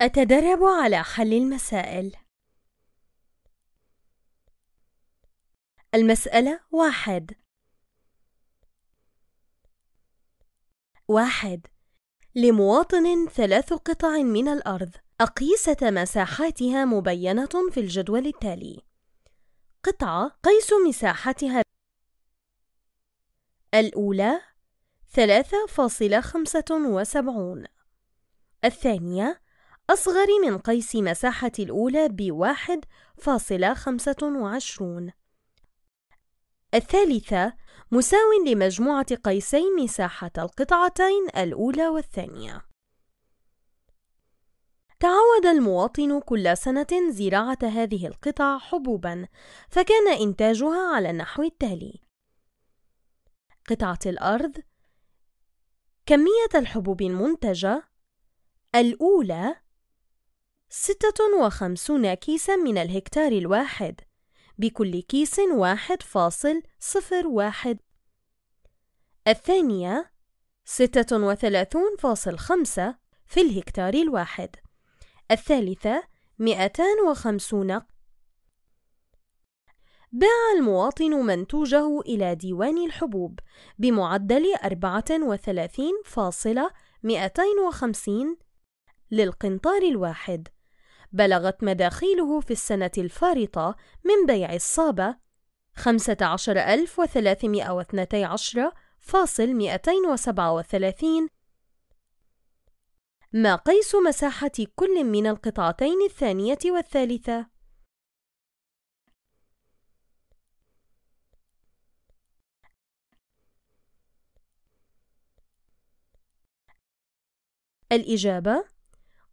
أتدرب على حل المسائل. المسألة واحد واحد لمواطن ثلاث قطع من الأرض أقيسة مساحاتها مبينة في الجدول التالي قطعة قيس مساحتها الأولى 3.75 الثانية أصغر من قيس مساحة الأولى بواحد فاصلة خمسة وعشرون الثالثة مساو لمجموعة قيسين مساحة القطعتين الأولى والثانية تعود المواطن كل سنة زراعة هذه القطع حبوبا فكان إنتاجها على النحو التالي قطعة الأرض كمية الحبوب المنتجة الأولى ستة وخمسون كيسا من الهكتار الواحد بكل كيس واحد فاصل صفر واحد الثانية ستة وثلاثون فاصل خمسة في الهكتار الواحد الثالثة مئتان وخمسون باع المواطن منتوجه إلى ديوان الحبوب بمعدل أربعة وثلاثين فاصلة مئتين وخمسين للقنطار الواحد بلغت مداخيله في السنة الفارطة من بيع الصابة 15312.237 ما قيس مساحة كل من القطعتين الثانية والثالثة؟ الإجابة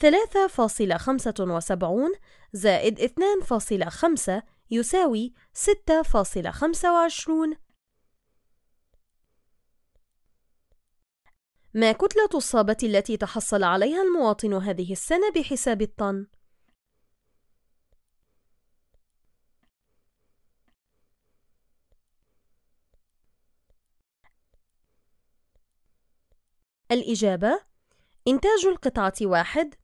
3.75 زائد 2.5 يساوي 6.25 ما كتلة الصابة التي تحصل عليها المواطن هذه السنة بحساب الطن؟ الإجابة إنتاج القطعة واحد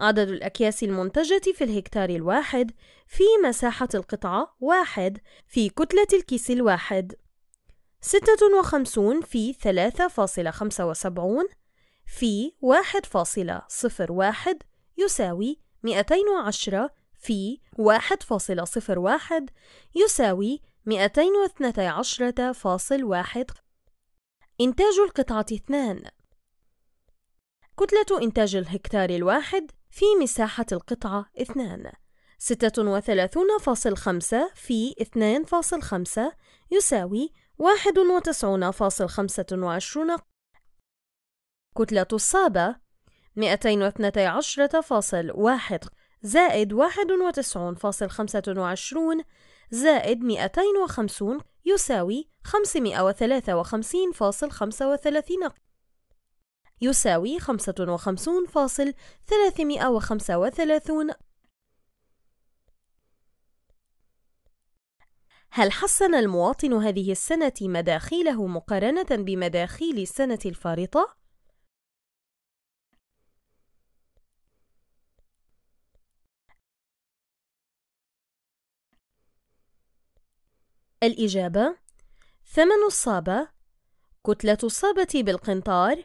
عدد الأكياس المنتجة في الهكتار الواحد في مساحة القطعة واحد في كتلة الكيس الواحد 56 في 3.75 في 1.01 يساوي 210 في 1.01 يساوي 212.1 إنتاج القطعة 2 كتلة إنتاج الهكتار الواحد في مساحة القطعة 2 36.5 في 2.5 يساوي 91.25 كتلة الصابة 212.1 زائد 91.25 زائد 250 يساوي 553.35 يساوي 55.335 هل حسن المواطن هذه السنة مداخيله مقارنة بمداخيل السنة الفارطة؟ الإجابة ثمن الصابة كتلة الصابة بالقنطار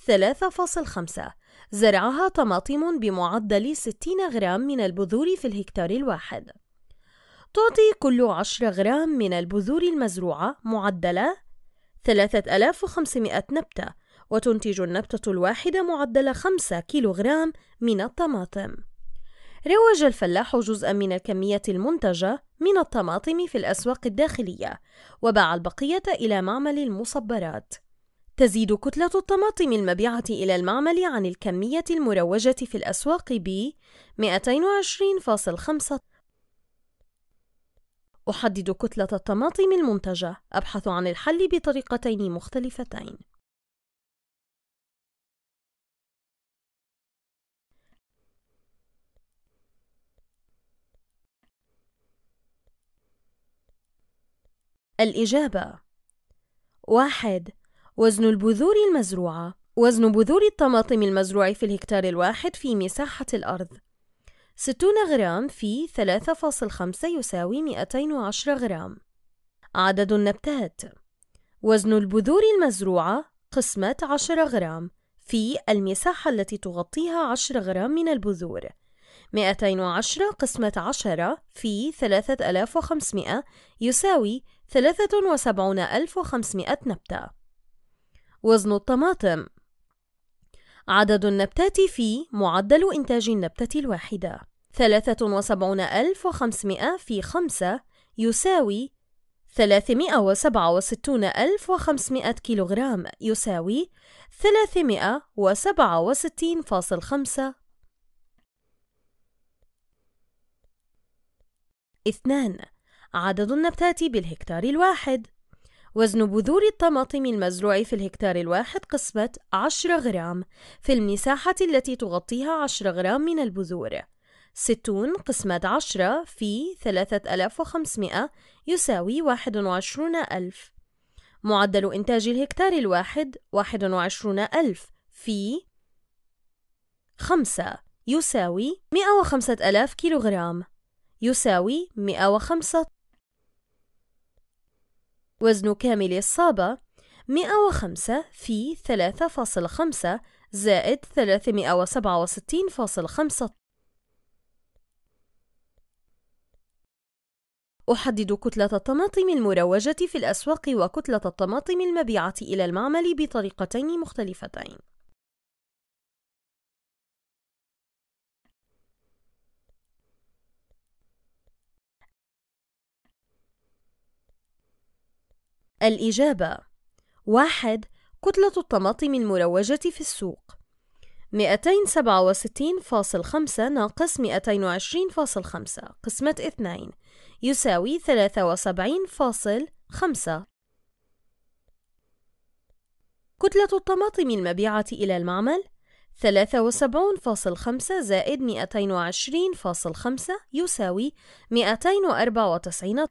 3.5 زرعها طماطم بمعدل 60 غرام من البذور في الهكتار الواحد تعطي كل 10 غرام من البذور المزروعة معدل 3500 نبتة وتنتج النبتة الواحدة معدل 5 كيلوغرام من الطماطم روج الفلاح جزءا من الكمية المنتجة من الطماطم في الأسواق الداخلية وباع البقية إلى معمل المصبرات تزيد كتلة الطماطم المبيعة إلى المعمل عن الكمية المروجة في الأسواق ب 220.5 أحدد كتلة الطماطم المنتجة أبحث عن الحل بطريقتين مختلفتين الإجابة واحد وزن البذور المزروعة وزن بذور الطماطم المزروع في الهكتار الواحد في مساحة الأرض 60 غرام في 3.5 يساوي 210 غرام عدد النبتات وزن البذور المزروعة قسمة 10 غرام في المساحة التي تغطيها 10 غرام من البذور 210 قسمة 10 في 3500 يساوي 73500 نبتة وزن الطماطم عدد النبتات في معدل إنتاج النبتة الواحدة 73500 في 5 يساوي 367500 كيلوغرام يساوي 367.5 2 عدد النبتات بالهكتار الواحد وزن بذور الطماطم المزروع في الهكتار الواحد قسمة 10 غرام في المساحة التي تغطيها 10 غرام من البذور 60 قسمة 10 في 3500 يساوي 21000 معدل إنتاج الهكتار الواحد 21000 في 5 يساوي 105000 كيلوغرام يساوي 105 وزن كامل الصابة 105 في 3.5 زائد 367.5 أحدد كتلة الطماطم المروجة في الأسواق وكتلة الطماطم المبيعة إلى المعمل بطريقتين مختلفتين الإجابة واحد كتلة الطماطم المروجة في السوق 267.5 ناقص 220.5 قسمة 2 يساوي 73.5 كتلة الطماطم المبيعة إلى المعمل 73.5 زائد 220.5 يساوي 294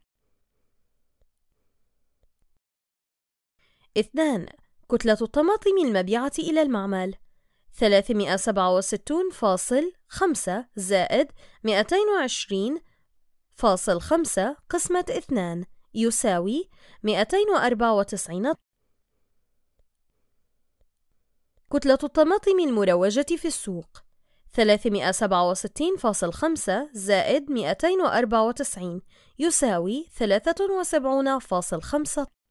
اثنان كتلة الطماطم المبيعة إلى المعمل 367.5 زائد 220.5 قسمة 2 يساوي 294 كتلة الطماطم المروجة في السوق 367.5 زائد 294 يساوي 73.5